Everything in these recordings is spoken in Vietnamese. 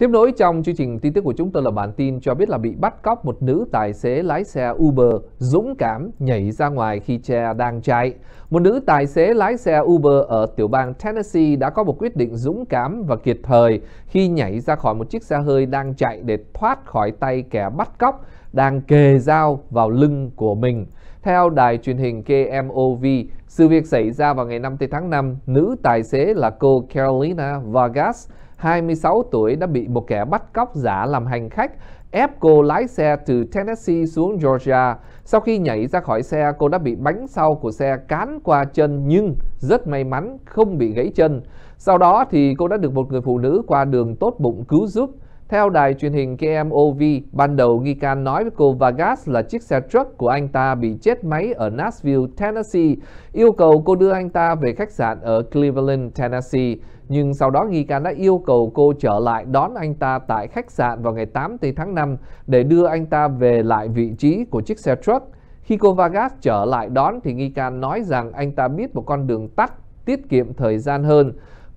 Tiếp nối trong chương trình tin tức của chúng tôi là bản tin cho biết là bị bắt cóc một nữ tài xế lái xe Uber dũng cảm nhảy ra ngoài khi xe đang chạy. Một nữ tài xế lái xe Uber ở tiểu bang Tennessee đã có một quyết định dũng cảm và kịp thời khi nhảy ra khỏi một chiếc xe hơi đang chạy để thoát khỏi tay kẻ bắt cóc đang kề dao vào lưng của mình. Theo đài truyền hình KMOV, sự việc xảy ra vào ngày 5 tháng 5, nữ tài xế là cô Carolina Vargas 26 tuổi đã bị một kẻ bắt cóc giả làm hành khách ép cô lái xe từ Tennessee xuống Georgia. Sau khi nhảy ra khỏi xe, cô đã bị bánh sau của xe cán qua chân nhưng rất may mắn không bị gãy chân. Sau đó thì cô đã được một người phụ nữ qua đường tốt bụng cứu giúp. Theo đài truyền hình KMOV, ban đầu nghi can nói với cô Vargas là chiếc xe truck của anh ta bị chết máy ở Nashville, Tennessee, yêu cầu cô đưa anh ta về khách sạn ở Cleveland, Tennessee. Nhưng sau đó nghi can đã yêu cầu cô trở lại đón anh ta tại khách sạn vào ngày 8 tháng 5 để đưa anh ta về lại vị trí của chiếc xe truck. Khi cô Vargas trở lại đón thì nghi can nói rằng anh ta biết một con đường tắt, tiết kiệm thời gian hơn.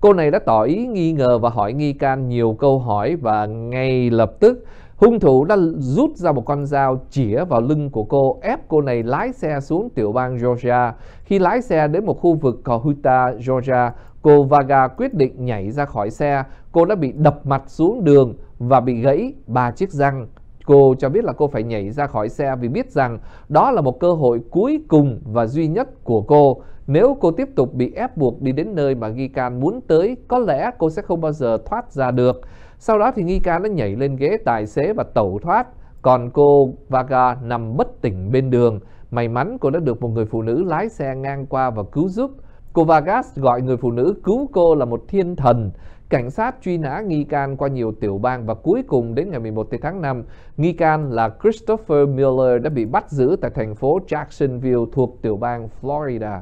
Cô này đã tỏ ý nghi ngờ và hỏi nghi can nhiều câu hỏi và ngay lập tức hung thủ đã rút ra một con dao chĩa vào lưng của cô ép cô này lái xe xuống tiểu bang Georgia. Khi lái xe đến một khu vực Cohuta, Georgia, cô Vaga quyết định nhảy ra khỏi xe. Cô đã bị đập mặt xuống đường và bị gãy ba chiếc răng. Cô cho biết là cô phải nhảy ra khỏi xe vì biết rằng đó là một cơ hội cuối cùng và duy nhất của cô. Nếu cô tiếp tục bị ép buộc đi đến nơi mà nghi can muốn tới, có lẽ cô sẽ không bao giờ thoát ra được. Sau đó thì nghi can đã nhảy lên ghế tài xế và tẩu thoát, còn cô Vaga nằm bất tỉnh bên đường. May mắn cô đã được một người phụ nữ lái xe ngang qua và cứu giúp. Cô Vargas gọi người phụ nữ cứu cô là một thiên thần. Cảnh sát truy nã nghi can qua nhiều tiểu bang và cuối cùng đến ngày 11 tháng 5, nghi can là Christopher Miller đã bị bắt giữ tại thành phố Jacksonville thuộc tiểu bang Florida.